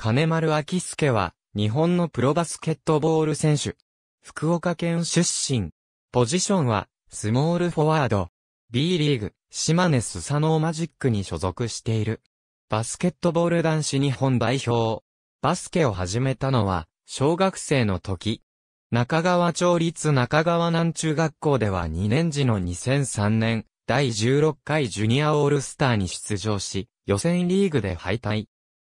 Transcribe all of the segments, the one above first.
金丸明介は、日本のプロバスケットボール選手。福岡県出身。ポジションは、スモールフォワード。B リーグ、島根スサノーマジックに所属している。バスケットボール男子日本代表。バスケを始めたのは、小学生の時。中川町立中川南中学校では2年時の2003年、第16回ジュニアオールスターに出場し、予選リーグで敗退。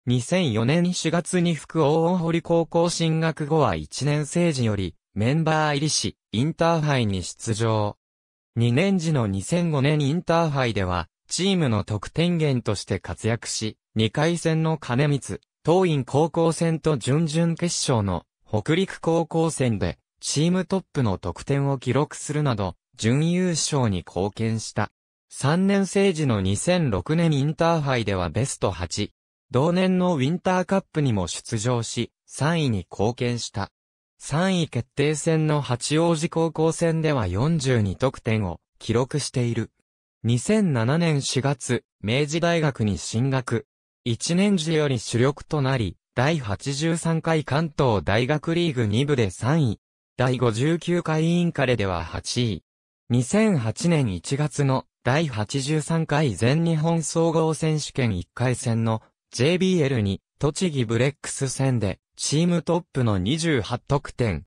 2004年4月に福王大堀高校進学後は1年生時よりメンバー入りし、インターハイに出場。2年時の2005年インターハイでは、チームの得点源として活躍し、2回戦の金光、東院高校戦と準々決勝の北陸高校戦で、チームトップの得点を記録するなど、準優勝に貢献した。3年生時の2006年インターハイではベスト8、同年のウィンターカップにも出場し、3位に貢献した。3位決定戦の八王子高校戦では42得点を記録している。2007年4月、明治大学に進学。1年時より主力となり、第83回関東大学リーグ2部で3位。第59回インカレでは8位。2008年1月の第83回全日本総合選手権1回戦の JBL に、栃木ブレックス戦で、チームトップの28得点。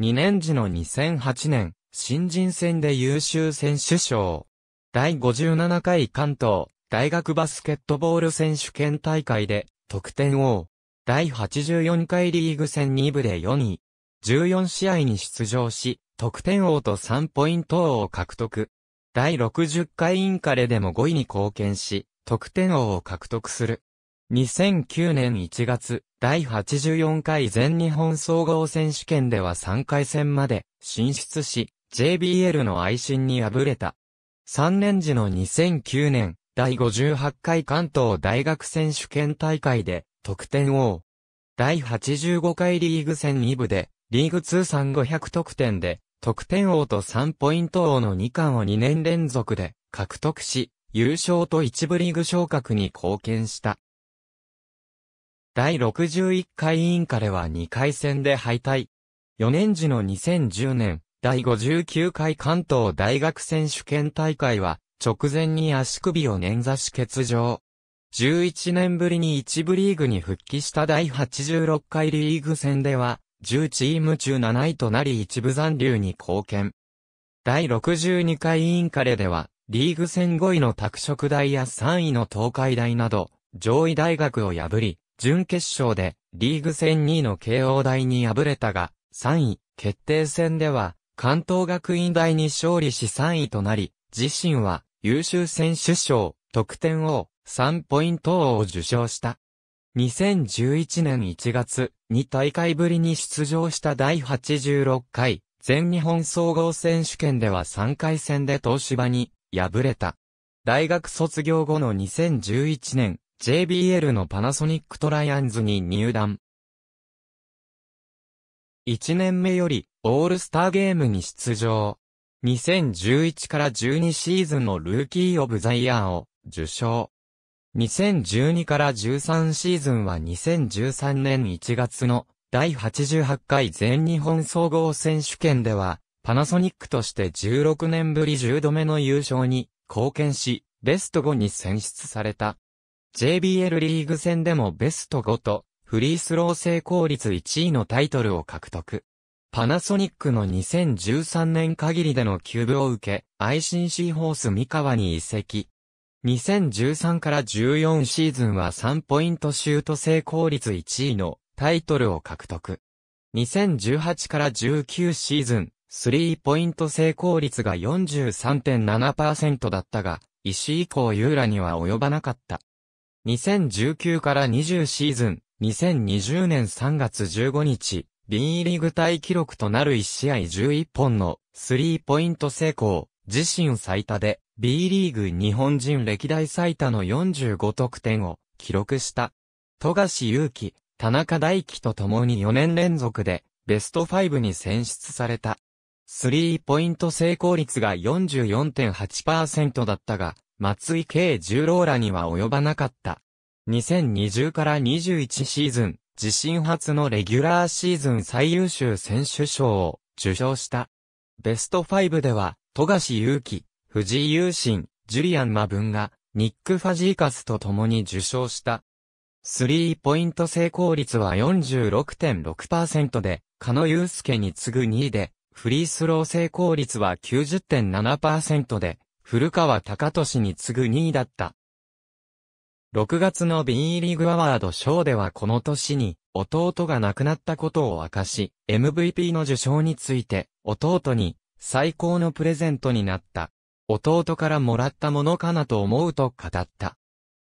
2年時の2008年、新人戦で優秀選手賞。第57回関東、大学バスケットボール選手権大会で、得点王。第84回リーグ戦2部で4位。14試合に出場し、得点王と3ポイント王を獲得。第60回インカレでも5位に貢献し、得点王を獲得する。2009年1月、第84回全日本総合選手権では3回戦まで進出し、JBL の愛心に敗れた。3年時の2009年、第58回関東大学選手権大会で得点王。第85回リーグ戦2部で、リーグ通算500得点で、得点王と3ポイント王の2冠を2年連続で獲得し、優勝と一部リーグ昇格に貢献した。第61回委員レは2回戦で敗退。4年時の2010年、第59回関東大学選手権大会は、直前に足首を捻挫し欠場。11年ぶりに一部リーグに復帰した第86回リーグ戦では、10チーム中7位となり一部残留に貢献。第62回委員レでは、リーグ戦5位の拓殖大や3位の東海大など、上位大学を破り、準決勝でリーグ戦2位の慶応大に敗れたが、3位決定戦では関東学院大に勝利し3位となり、自身は優秀選手賞、得点王、3ポイント王を受賞した。2011年1月、2大会ぶりに出場した第86回全日本総合選手権では3回戦で東芝に敗れた。大学卒業後の2011年、JBL のパナソニックトライアンズに入団。1年目より、オールスターゲームに出場。2011から12シーズンのルーキー・オブ・ザ・イヤーを受賞。2012から13シーズンは2013年1月の第88回全日本総合選手権ではパナソニックとして16年ぶり10度目の優勝に貢献し、ベスト5に選出された。JBL リーグ戦でもベスト5と、フリースロー成功率1位のタイトルを獲得。パナソニックの2013年限りでのキューブを受け、ICC ホース三河に移籍。2013から14シーズンは3ポイントシュート成功率1位のタイトルを獲得。2018から19シーズン、スリーポイント成功率が43.7%だったが、石井降ユーラには及ばなかった。2019から20シーズン、2020年3月15日、B リーグ対記録となる1試合11本のスリーポイント成功、自身最多で B リーグ日本人歴代最多の45得点を記録した。富樫勇樹、田中大輝と共に4年連続でベスト5に選出された。スリーポイント成功率が44.8%だったが、松井慶十郎らには及ばなかった。2020から21シーズン、自身初のレギュラーシーズン最優秀選手賞を受賞した。ベスト5では、富樫勇樹、藤井優信、ジュリアン・マブンが、ニック・ファジーカスと共に受賞した。スリーポイント成功率は46.6%で、カ野ス介に次ぐ2位で、フリースロー成功率は90.7%で、古川隆俊に次ぐ2位だった。6月の B リーグアワード賞ではこの年に、弟が亡くなったことを明かし、MVP の受賞について、弟に、最高のプレゼントになった。弟からもらったものかなと思うと語った。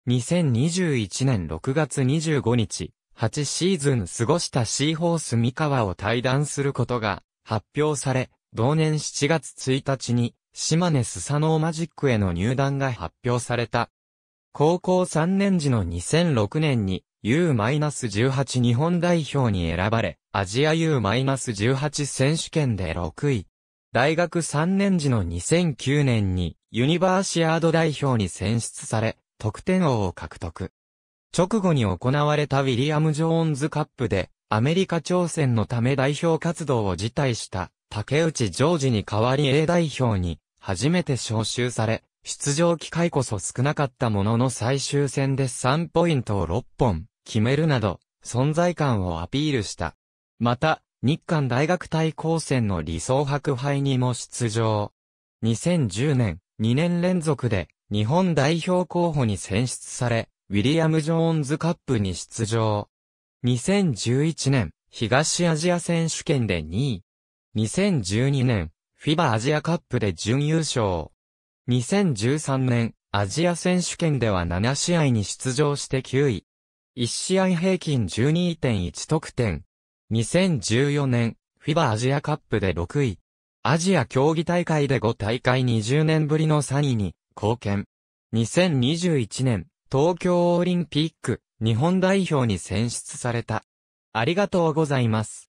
2021年6月25日、8シーズン過ごしたシーホース三河を対談することが発表され、同年7月1日に、島根スサノーマジックへの入団が発表された。高校3年時の2006年に U-18 日本代表に選ばれ、アジア U-18 選手権で6位。大学3年時の2009年にユニバーシアード代表に選出され、得点王を獲得。直後に行われたウィリアム・ジョーンズカップでアメリカ挑戦のため代表活動を辞退した竹内ジョージに代わり A 代表に初めて招集され、出場機会こそ少なかったものの最終戦で3ポイントを6本決めるなど存在感をアピールした。また、日韓大学対抗戦の理想白杯にも出場。2010年、2年連続で日本代表候補に選出され、ウィリアム・ジョーンズカップに出場。2011年、東アジア選手権で2位。2012年、フィバアジアカップで準優勝。2013年、アジア選手権では7試合に出場して9位。1試合平均12.1得点。2014年、フィバアジアカップで6位。アジア競技大会で5大会20年ぶりの3位に貢献。2021年、東京オリンピック、日本代表に選出された。ありがとうございます。